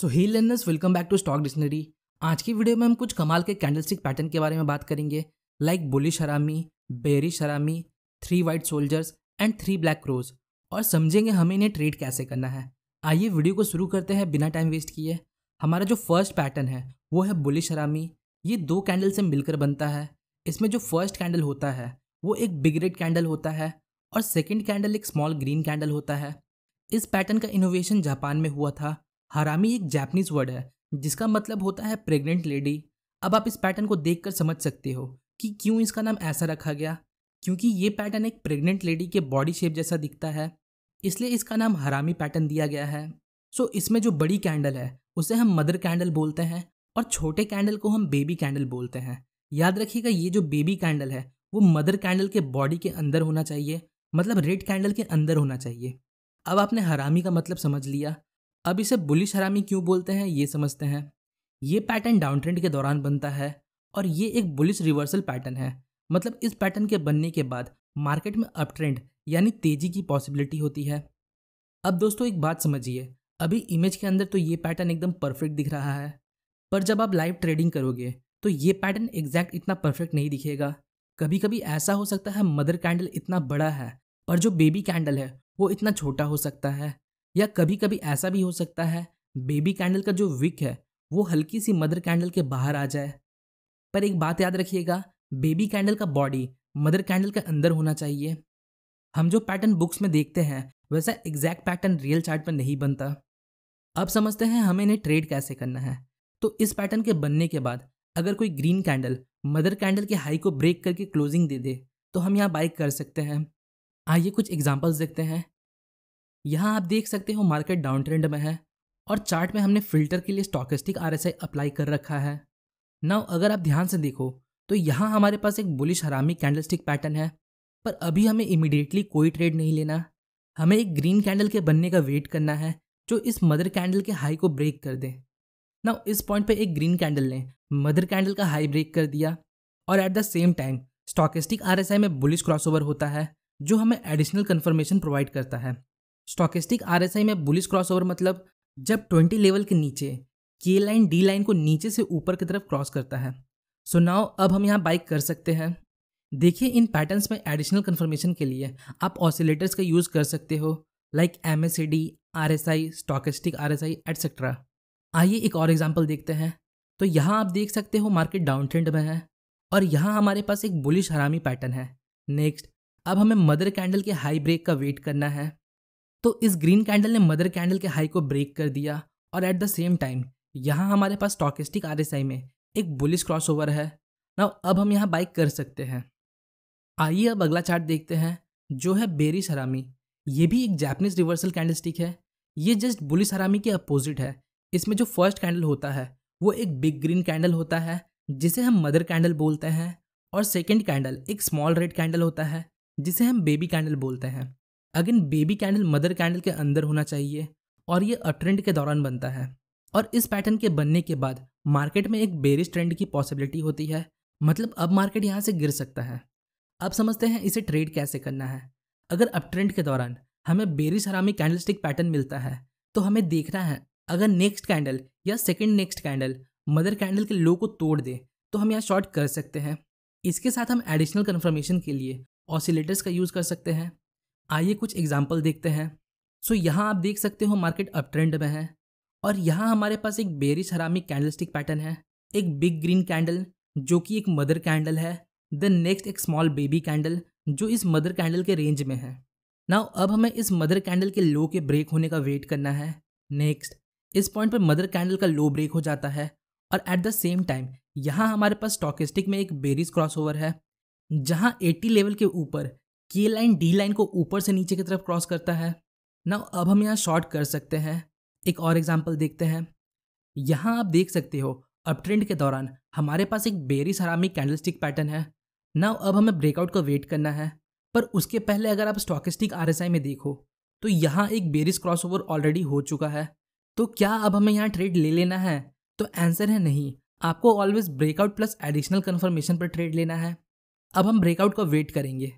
so hi learners welcome back to stock dictionary आज की video में हम कुछ कमाल के कैंडलस्टिक पैटर्न के बारे में बात करेंगे like bullish harami bearish harami three white soldiers and three black crows और समझेंगे हमें इन्हें ट्रेड कैसे करना है आइए वीडियो को शुरू करते हैं बिना टाइम वेस्ट किए हमारा जो फर्स्ट पैटर्न है वो है बुली शरामी ये दो कैंडल से मिलकर बनता है इसमें जो फर्स्ट कैंडल होता है वो एक बिग रेड कैंडल होता है और सेकेंड कैंडल एक स्मॉल ग्रीन कैंडल होता है इस पैटर्न का इनोवेशन जापान में हुआ था हरामी एक जैपनीज वर्ड है जिसका मतलब होता है प्रेग्नेंट लेडी अब आप इस पैटर्न को देख कर समझ सकते हो कि क्यों इसका नाम ऐसा रखा गया क्योंकि ये पैटर्न एक प्रेग्नेंट लेडी के बॉडी शेप जैसा दिखता है इसलिए इसका नाम हरामी पैटर्न दिया गया है सो so, इसमें जो बड़ी कैंडल है उसे हम मदर कैंडल बोलते हैं और छोटे कैंडल को हम बेबी कैंडल बोलते हैं याद रखिएगा ये जो बेबी कैंडल है वो मदर कैंडल के बॉडी के अंदर होना चाहिए मतलब रेड कैंडल के अंदर होना चाहिए अब आपने हरामी का मतलब समझ लिया अब इसे बुलिश हरामी क्यों बोलते हैं ये समझते हैं ये पैटर्न डाउन ट्रेंड के दौरान बनता है और ये एक बुलिश रिवर्सल पैटर्न है मतलब इस पैटर्न के बनने के बाद मार्केट में अप ट्रेंड यानी तेजी की पॉसिबिलिटी होती है अब दोस्तों एक बात समझिए अभी इमेज के अंदर तो ये पैटर्न एकदम परफेक्ट दिख रहा है पर जब आप लाइव ट्रेडिंग करोगे तो ये पैटर्न एग्जैक्ट इतना परफेक्ट नहीं दिखेगा कभी कभी ऐसा हो सकता है मदर कैंडल इतना बड़ा है और जो बेबी कैंडल है वो इतना छोटा हो सकता है या कभी कभी ऐसा भी हो सकता है बेबी कैंडल का जो विक है वो हल्की सी मदर कैंडल के बाहर आ जाए पर एक बात याद रखिएगा बेबी कैंडल का बॉडी मदर कैंडल के अंदर होना चाहिए हम जो पैटर्न बुक्स में देखते हैं वैसा एग्जैक्ट पैटर्न रियल चार्ट पर नहीं बनता अब समझते हैं हमें इन्हें ट्रेड कैसे करना है तो इस पैटर्न के बनने के बाद अगर कोई ग्रीन कैंडल मदर कैंडल के हाई को ब्रेक करके क्लोजिंग दे दे तो हम यहाँ बाइक कर सकते हैं आइए कुछ एग्जाम्पल्स देखते हैं यहाँ आप देख सकते हो मार्केट डाउन ट्रेंड में है और चार्ट में हमने फिल्टर के लिए स्टॉकिस्टिक आर अप्लाई कर रखा है नाउ अगर आप ध्यान से देखो तो यहाँ हमारे पास एक बुलिश हरामी कैंडलस्टिक पैटर्न है पर अभी हमें इमिडिएटली कोई ट्रेड नहीं लेना हमें एक ग्रीन कैंडल के बनने का वेट करना है जो इस मदर कैंडल के हाई को ब्रेक कर दे नाउ इस पॉइंट पे एक ग्रीन कैंडल ने मदर कैंडल का हाई ब्रेक कर दिया और at the same time stochastic RSI में बुलिश क्रॉसओवर होता है जो हमें एडिशनल कन्फर्मेशन प्रोवाइड करता है स्टॉकिस्टिक आई में बुलिस ओवर मतलब जब ट्वेंटी लेवल के नीचे के लाइन डी लाइन को नीचे से ऊपर की तरफ क्रॉस करता है सो so नाउ अब हम यहाँ बाइक कर सकते हैं देखिए इन पैटर्न्स में एडिशनल कन्फर्मेशन के लिए आप ऑसिलेटर्स का यूज़ कर सकते हो like M S A D R S I stochastic R S I etcetera आइए एक और एग्जाम्पल देखते हैं तो यहाँ आप देख सकते हो मार्केट डाउन ट्रेंड में है और यहाँ हमारे पास एक बुलिश हरामी पैटर्न है नेक्स्ट अब हमें मदर कैंडल के हाई ब्रेक का वेट करना है तो इस ग्रीन कैंडल ने मदर कैंडल के हाई को ब्रेक कर दिया और एट द सेम टाइम यहाँ हमारे पास टॉकिस्टिक आर में एक बुलिस क्रॉस ओवर है ना अब हम यहाँ बाइक कर सकते हैं आइए अब अगला चार्ट देखते हैं जो है बेरी सरामी ये भी एक जैपनीज रिवर्सल कैंडलस्टिक है ये जस्ट बुलिस हरामी के अपोजिट है इसमें जो फर्स्ट कैंडल होता है वो एक बिग ग्रीन कैंडल होता है जिसे हम मदर कैंडल बोलते हैं और सेकेंड कैंडल एक स्मॉल रेड कैंडल होता है जिसे हम बेबी कैंडल बोलते हैं again baby candle mother candle के अंदर होना चाहिए और ये अपट्रेंड के दौरान बनता है और इस पैटर्न के बनने के बाद मार्केट में एक बेरिश ट्रेंड की पॉसिबिलिटी होती है मतलब अब मार्केट यहाँ से गिर सकता है अब समझते हैं इसे ट्रेड कैसे करना है अगर अब ट्रेंड के दौरान हमें बेरिश हरामी स्टिक पैटर्न मिलता है तो हमें देखना है अगर नेक्स्ट कैंडल या second next candle mother candle के लो को तोड़ दे तो हम यहाँ शॉर्ट कर सकते हैं इसके साथ हम एडिशनल कन्फर्मेशन के लिए ऑसिलेटर्स का यूज़ कर सकते हैं आइए कुछ एग्जाम्पल देखते हैं सो so, यहाँ आप देख सकते हो मार्केट अप ट्रेंड में है और यहाँ हमारे पास एक बेरिश हरामी कैंडलस्टिक पैटर्न है एक बिग ग्रीन कैंडल जो कि एक मदर कैंडल है देन नेक्स्ट एक स्मॉल बेबी कैंडल जो इस मदर कैंडल के रेंज में है नाउ अब हमें इस मदर कैंडल के लो के ब्रेक होने का वेट करना है नेक्स्ट इस पॉइंट पर मदर कैंडल का लो ब्रेक हो जाता है और एट द सेम टाइम यहाँ हमारे पास स्टॉकिस्टिक में एक बेरिस क्रॉसओवर है जहाँ 80 लेवल के ऊपर के लाइन डी लाइन को ऊपर से नीचे की तरफ क्रॉस करता है ना अब हम यहाँ शॉर्ट कर सकते हैं एक और एग्जाम्पल देखते हैं यहाँ आप देख सकते हो अब ट्रेंड के दौरान हमारे पास एक बेरिस हरामी कैंडलस्टिक पैटर्न है ना अब हमें ब्रेकआउट का वेट करना है पर उसके पहले अगर आप स्टॉकिस्टिक आर में देखो तो यहाँ एक बेरिस क्रॉसओवर ऑलरेडी हो चुका है तो क्या अब हमें यहाँ ट्रेड ले लेना है तो आंसर है नहीं आपको always breakout plus additional confirmation पर ट्रेड लेना है अब हम ब्रेकआउट का वेट करेंगे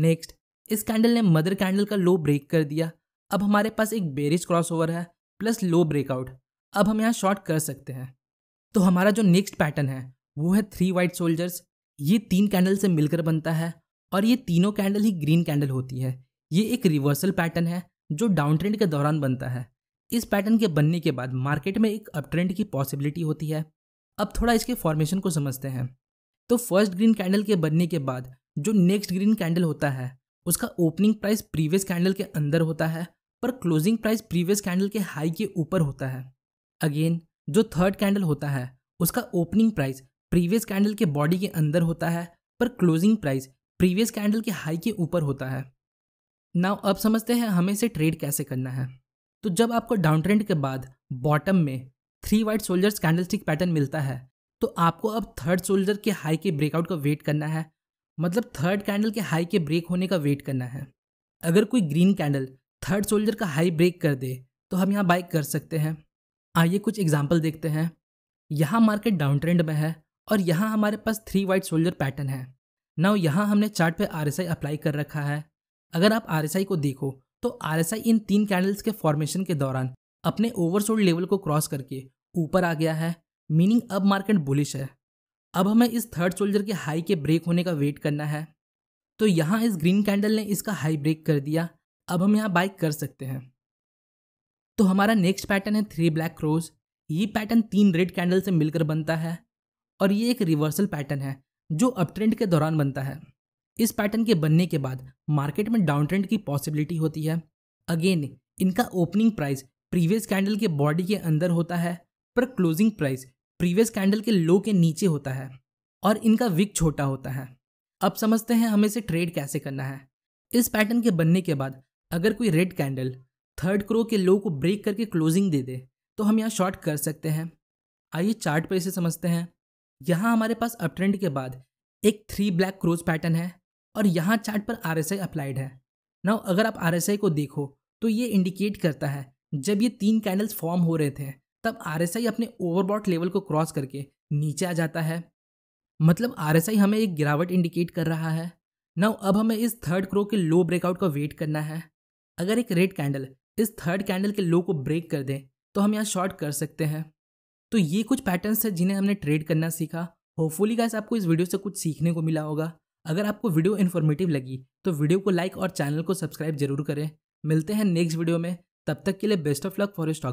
नेक्स्ट इस कैंडल ने मदर कैंडल का लो ब्रेक कर दिया अब हमारे पास एक बेरिज क्रॉसओवर है प्लस लो ब्रेकआउट अब हम यहाँ शॉर्ट कर सकते हैं तो हमारा जो नेक्स्ट पैटर्न है वो है थ्री वाइट सोल्जर्स ये तीन कैंडल से मिलकर बनता है और ये तीनों कैंडल ही ग्रीन कैंडल होती है ये एक रिवर्सल पैटर्न है जो डाउन ट्रेंड के दौरान बनता है इस पैटर्न के बनने के बाद मार्केट में एक अप ट्रेंड की पॉसिबिलिटी होती है अब थोड़ा इसके फॉर्मेशन को समझते हैं तो फर्स्ट ग्रीन कैंडल के बनने के बाद जो नेक्स्ट ग्रीन कैंडल होता है उसका ओपनिंग प्राइस प्रीवियस कैंडल के अंदर होता है पर क्लोजिंग प्राइस प्रीवियस कैंडल के हाई के ऊपर होता है अगेन जो थर्ड कैंडल होता है उसका ओपनिंग प्राइस प्रीवियस कैंडल के बॉडी के अंदर होता है पर क्लोजिंग प्राइस प्रीवियस कैंडल के हाई के ऊपर होता है नाउ अब समझते हैं हमें इसे ट्रेड कैसे करना है तो जब आपको डाउन ट्रेंड के बाद बॉटम में three white soldiers candlestick pattern मिलता है तो आपको अब थर्ड सोल्जर के हाई के ब्रेकआउट का वेट करना है मतलब थर्ड कैंडल के हाई के ब्रेक होने का वेट करना है अगर कोई ग्रीन कैंडल थर्ड सोल्जर का हाई ब्रेक कर दे तो हम यहाँ बाइक कर सकते हैं आइए कुछ एग्जाम्पल देखते हैं यहाँ मार्केट डाउन ट्रेंड में है और यहाँ हमारे पास थ्री वाइट सोल्जर पैटर्न है ना यहाँ हमने चार्ट पे आर अप्लाई कर रखा है अगर आप आर को देखो तो आर इन तीन कैंडल्स के फॉर्मेशन के दौरान अपने ओवरसोल्ड लेवल को क्रॉस करके ऊपर आ गया है मीनिंग अब मार्केट बुलिश है अब हमें इस थर्ड सोल्जर के हाई के ब्रेक होने का वेट करना है तो यहाँ इस ग्रीन कैंडल ने इसका हाई ब्रेक कर दिया अब हम यहाँ बाइक कर सकते हैं तो हमारा नेक्स्ट पैटर्न है थ्री ब्लैक क्रोज ये पैटर्न तीन रेड कैंडल से मिलकर बनता है और ये एक रिवर्सल पैटर्न है जो अप ट्रेंड के दौरान बनता है इस पैटर्न के बनने के बाद मार्केट में डाउन ट्रेंड की पॉसिबिलिटी होती है अगेन इनका ओपनिंग प्राइस प्रीवियस कैंडल के बॉडी के अंदर होता है पर क्लोजिंग प्राइस प्रीवियस कैंडल के लो के नीचे होता है और इनका विक छोटा होता है अब समझते हैं हमें इसे ट्रेड कैसे करना है इस पैटर्न के बनने के बाद अगर कोई रेड कैंडल थर्ड क्रो के लो को ब्रेक करके क्लोजिंग दे दे तो हम यहाँ शॉर्ट कर सकते हैं आइए चार्ट पर इसे समझते हैं यहाँ हमारे पास अप ट्रेंड के बाद एक थ्री ब्लैक क्रोज पैटर्न है और यहाँ चार्ट पर आर एस आई अप्लाइड है ना अगर आप आर एस आई को देखो तो ये इंडिकेट करता है जब ये तीन कैंडल्स फॉर्म हो रहे थे तब आर अपने ओवरबॉट लेवल को क्रॉस करके नीचे आ जाता है मतलब आर हमें एक गिरावट इंडिकेट कर रहा है नाउ अब हमें इस थर्ड क्रो के लो ब्रेकआउट का वेट करना है अगर एक रेड कैंडल इस थर्ड कैंडल के लो को ब्रेक कर दें तो हम यहाँ शॉर्ट कर सकते हैं तो ये कुछ पैटर्न्स है जिन्हें हमने ट्रेड करना सीखा होपफुली गाइस आपको इस वीडियो से कुछ सीखने को मिला होगा अगर आपको वीडियो इन्फॉर्मेटिव लगी तो वीडियो को लाइक और चैनल को सब्सक्राइब जरूर करें मिलते हैं नेक्स्ट वीडियो में तब तक के लिए best of luck for stock